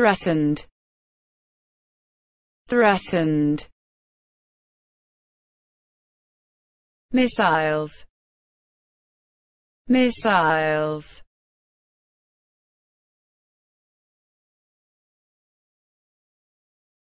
threatened threatened missiles missiles